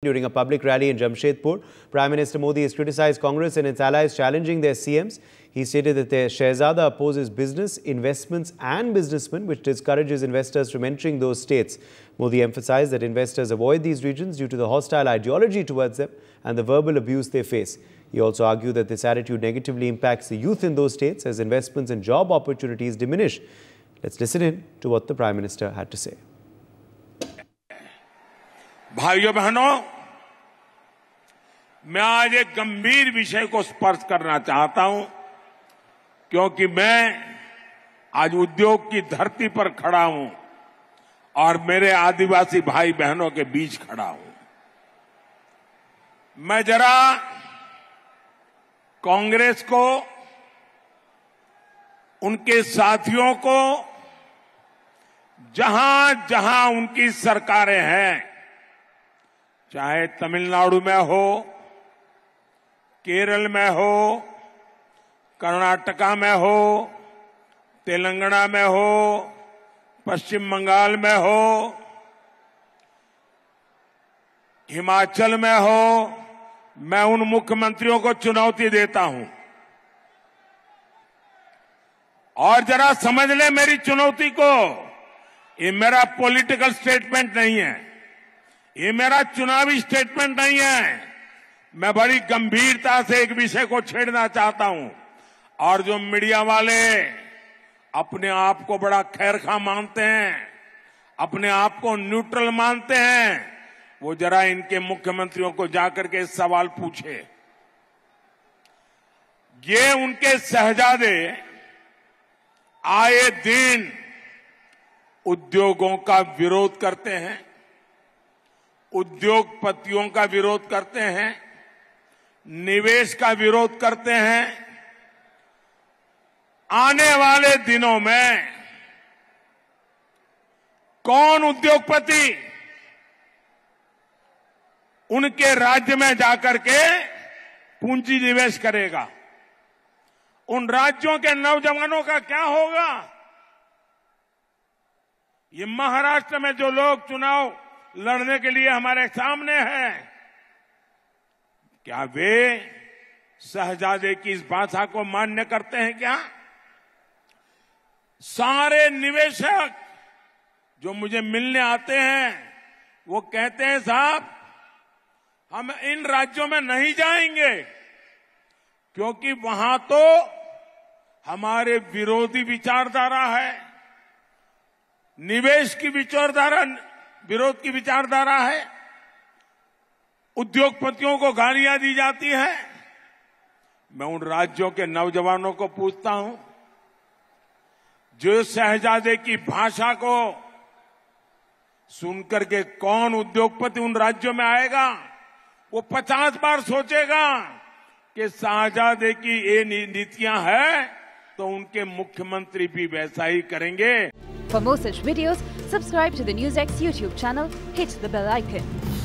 During a public rally in Jamshedpur, Prime Minister Modi has criticized Congress and its allies challenging their CMs. He stated that their Shehzada opposes business, investments and businessmen, which discourages investors from entering those states. Modi emphasized that investors avoid these regions due to the hostile ideology towards them and the verbal abuse they face. He also argued that this attitude negatively impacts the youth in those states as investments and job opportunities diminish. Let's listen in to what the Prime Minister had to say. भाइयों बहनों मैं आज एक गंभीर विषय को स्पर्श करना चाहता हूं क्योंकि मैं आज उद्योग की धरती पर खड़ा हूं और मेरे आदिवासी भाई बहनों के बीच खड़ा हूं मैं जरा कांग्रेस को उनके साथियों को जहां जहां उनकी सरकारें हैं चाहे तमिलनाडु में हो केरल में हो कर्नाटका में हो तेलंगाना में हो पश्चिम बंगाल में हो हिमाचल में हो मैं उन मुख्यमंत्रियों को चुनौती देता हूं और जरा समझ ले मेरी चुनौती को ये मेरा पॉलिटिकल स्टेटमेंट नहीं है ये मेरा चुनावी स्टेटमेंट नहीं है मैं बड़ी गंभीरता से एक विषय को छेड़ना चाहता हूं और जो मीडिया वाले अपने आप को बड़ा खैर खा मानते हैं अपने आप को न्यूट्रल मानते हैं वो जरा इनके मुख्यमंत्रियों को जाकर के सवाल पूछे ये उनके सहजादे आए दिन उद्योगों का विरोध करते हैं उद्योगपतियों का विरोध करते हैं निवेश का विरोध करते हैं आने वाले दिनों में कौन उद्योगपति उनके राज्य में जाकर के पूंजी निवेश करेगा उन राज्यों के नौजवानों का क्या होगा ये महाराष्ट्र में जो लोग चुनाव लड़ने के लिए हमारे सामने हैं क्या वे शहजादे की इस भाषा को मान्य करते हैं क्या सारे निवेशक जो मुझे मिलने आते हैं वो कहते हैं साहब हम इन राज्यों में नहीं जाएंगे क्योंकि वहां तो हमारे विरोधी विचारधारा है निवेश की विचारधारा विरोध की विचारधारा है उद्योगपतियों को गालियां दी जाती है मैं उन राज्यों के नौजवानों को पूछता हूं जो शहजादे की भाषा को सुनकर के कौन उद्योगपति उन राज्यों में आएगा वो पचास बार सोचेगा कि शहजादे की ये नीतियां हैं तो उनके मुख्यमंत्री भी वैसा ही करेंगे For more such videos, subscribe to the NewsX YouTube channel, hit the bell icon.